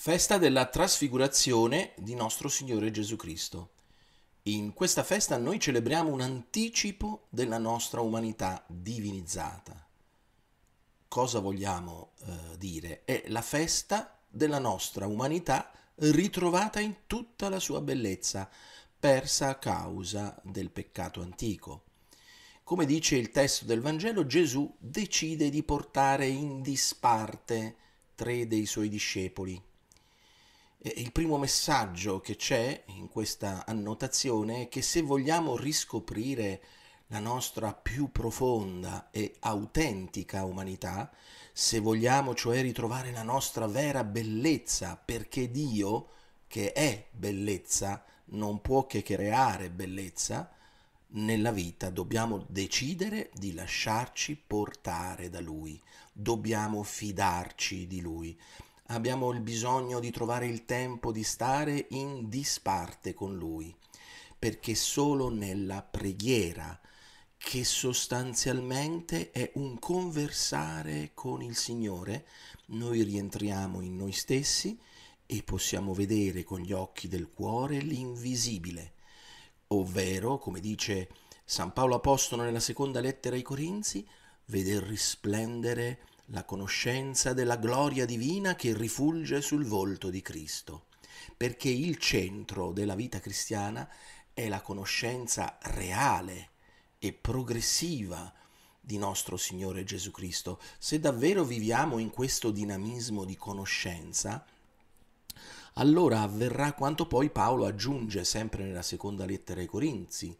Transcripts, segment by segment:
Festa della trasfigurazione di nostro Signore Gesù Cristo. In questa festa noi celebriamo un anticipo della nostra umanità divinizzata. Cosa vogliamo eh, dire? È la festa della nostra umanità ritrovata in tutta la sua bellezza, persa a causa del peccato antico. Come dice il testo del Vangelo, Gesù decide di portare in disparte tre dei suoi discepoli, eh, il primo messaggio che c'è in questa annotazione è che se vogliamo riscoprire la nostra più profonda e autentica umanità, se vogliamo cioè ritrovare la nostra vera bellezza, perché Dio, che è bellezza, non può che creare bellezza, nella vita dobbiamo decidere di lasciarci portare da Lui, dobbiamo fidarci di Lui abbiamo il bisogno di trovare il tempo di stare in disparte con Lui, perché solo nella preghiera, che sostanzialmente è un conversare con il Signore, noi rientriamo in noi stessi e possiamo vedere con gli occhi del cuore l'invisibile, ovvero, come dice San Paolo Apostolo nella seconda lettera ai Corinzi, veder risplendere la conoscenza della gloria divina che rifulge sul volto di Cristo, perché il centro della vita cristiana è la conoscenza reale e progressiva di nostro Signore Gesù Cristo. Se davvero viviamo in questo dinamismo di conoscenza, allora avverrà quanto poi Paolo aggiunge sempre nella seconda lettera ai Corinzi,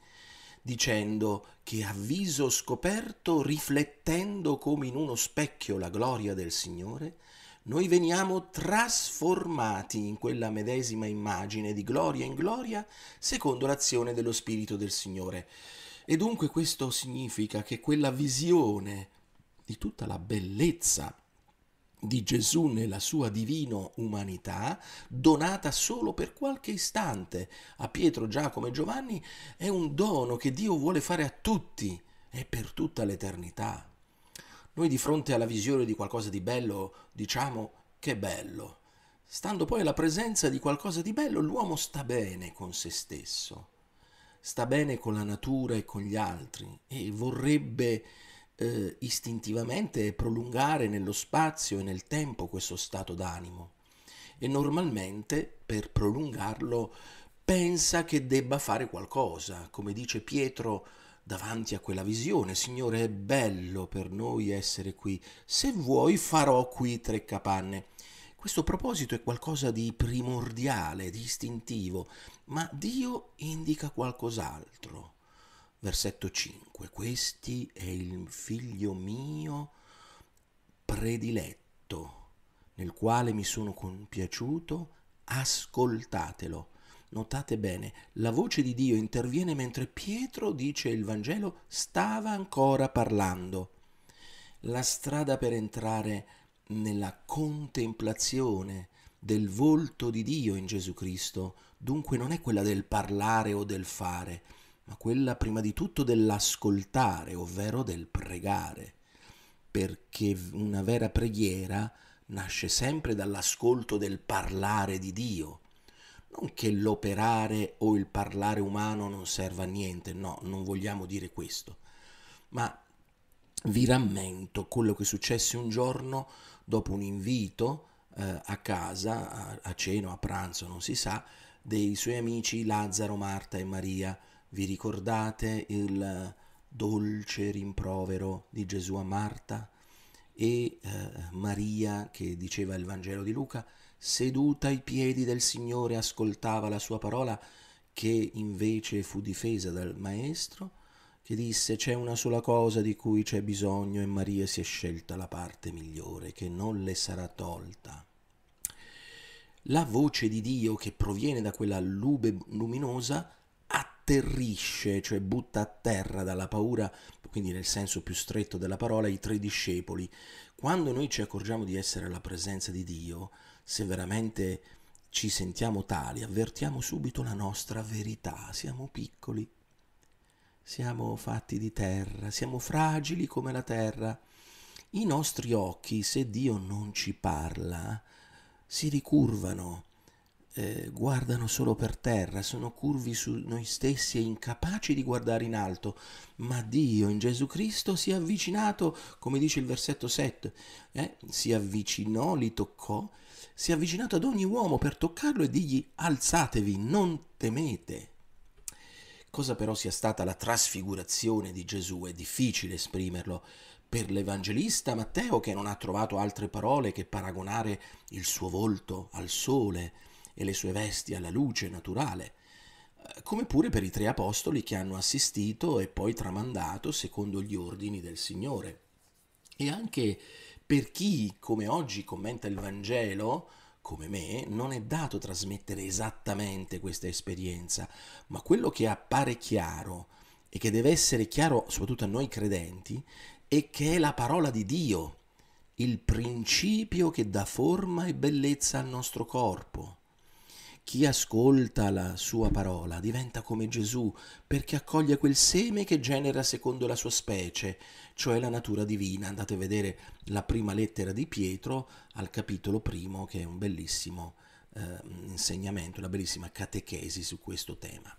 dicendo che a viso scoperto, riflettendo come in uno specchio la gloria del Signore, noi veniamo trasformati in quella medesima immagine di gloria in gloria secondo l'azione dello Spirito del Signore. E dunque questo significa che quella visione di tutta la bellezza di Gesù nella sua divino umanità, donata solo per qualche istante a Pietro, Giacomo e Giovanni, è un dono che Dio vuole fare a tutti e per tutta l'eternità. Noi di fronte alla visione di qualcosa di bello diciamo che bello. Stando poi alla presenza di qualcosa di bello, l'uomo sta bene con se stesso, sta bene con la natura e con gli altri e vorrebbe eh, istintivamente prolungare nello spazio e nel tempo questo stato d'animo e normalmente per prolungarlo pensa che debba fare qualcosa, come dice Pietro davanti a quella visione, Signore è bello per noi essere qui, se vuoi farò qui tre capanne. Questo proposito è qualcosa di primordiale, di istintivo, ma Dio indica qualcos'altro. Versetto 5. Questi è il figlio mio prediletto, nel quale mi sono compiaciuto, ascoltatelo. Notate bene, la voce di Dio interviene mentre Pietro, dice il Vangelo, stava ancora parlando. La strada per entrare nella contemplazione del volto di Dio in Gesù Cristo, dunque non è quella del parlare o del fare, ma quella prima di tutto dell'ascoltare, ovvero del pregare, perché una vera preghiera nasce sempre dall'ascolto del parlare di Dio. Non che l'operare o il parlare umano non serva a niente, no, non vogliamo dire questo, ma vi rammento quello che successe un giorno dopo un invito eh, a casa, a, a cena o a pranzo, non si sa, dei suoi amici Lazzaro, Marta e Maria vi ricordate il dolce rimprovero di Gesù a Marta e eh, Maria che diceva il Vangelo di Luca, seduta ai piedi del Signore ascoltava la sua parola che invece fu difesa dal Maestro, che disse c'è una sola cosa di cui c'è bisogno e Maria si è scelta la parte migliore, che non le sarà tolta. La voce di Dio che proviene da quella lube luminosa atterrisce, cioè butta a terra dalla paura, quindi nel senso più stretto della parola, i tre discepoli. Quando noi ci accorgiamo di essere alla presenza di Dio, se veramente ci sentiamo tali, avvertiamo subito la nostra verità, siamo piccoli, siamo fatti di terra, siamo fragili come la terra. I nostri occhi, se Dio non ci parla, si ricurvano, eh, guardano solo per terra, sono curvi su noi stessi e incapaci di guardare in alto, ma Dio in Gesù Cristo si è avvicinato, come dice il versetto 7, eh, si avvicinò, li toccò, si è avvicinato ad ogni uomo per toccarlo e digli alzatevi, non temete. Cosa però sia stata la trasfigurazione di Gesù è difficile esprimerlo, per l'evangelista Matteo, che non ha trovato altre parole che paragonare il suo volto al sole, e le sue vesti alla luce naturale, eh, come pure per i tre apostoli che hanno assistito e poi tramandato secondo gli ordini del Signore. E anche per chi, come oggi, commenta il Vangelo, come me, non è dato trasmettere esattamente questa esperienza, ma quello che appare chiaro e che deve essere chiaro soprattutto a noi credenti è che è la parola di Dio, il principio che dà forma e bellezza al nostro corpo, chi ascolta la sua parola diventa come Gesù perché accoglie quel seme che genera secondo la sua specie, cioè la natura divina. Andate a vedere la prima lettera di Pietro al capitolo primo che è un bellissimo eh, insegnamento, una bellissima catechesi su questo tema.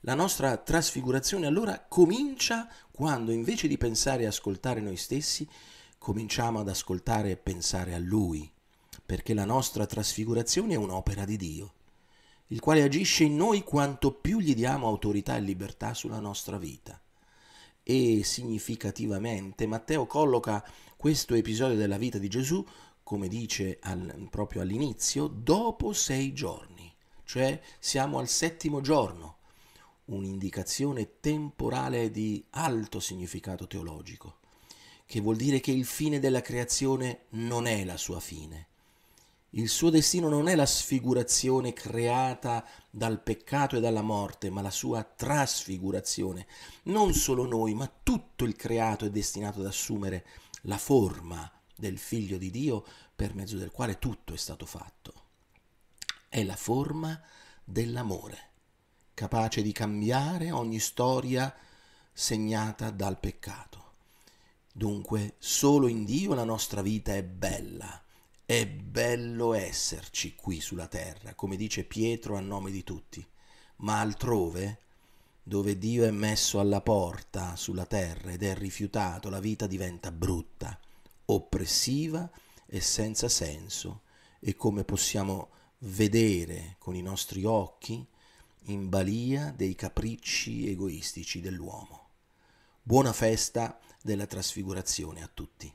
La nostra trasfigurazione allora comincia quando invece di pensare e ascoltare noi stessi, cominciamo ad ascoltare e pensare a Lui perché la nostra trasfigurazione è un'opera di Dio, il quale agisce in noi quanto più gli diamo autorità e libertà sulla nostra vita. E significativamente Matteo colloca questo episodio della vita di Gesù, come dice al, proprio all'inizio, dopo sei giorni, cioè siamo al settimo giorno, un'indicazione temporale di alto significato teologico, che vuol dire che il fine della creazione non è la sua fine, il suo destino non è la sfigurazione creata dal peccato e dalla morte, ma la sua trasfigurazione. Non solo noi, ma tutto il creato è destinato ad assumere la forma del figlio di Dio per mezzo del quale tutto è stato fatto. È la forma dell'amore, capace di cambiare ogni storia segnata dal peccato. Dunque, solo in Dio la nostra vita è bella è bello esserci qui sulla terra, come dice Pietro a nome di tutti, ma altrove, dove Dio è messo alla porta sulla terra ed è rifiutato, la vita diventa brutta, oppressiva e senza senso e come possiamo vedere con i nostri occhi in balia dei capricci egoistici dell'uomo. Buona festa della trasfigurazione a tutti.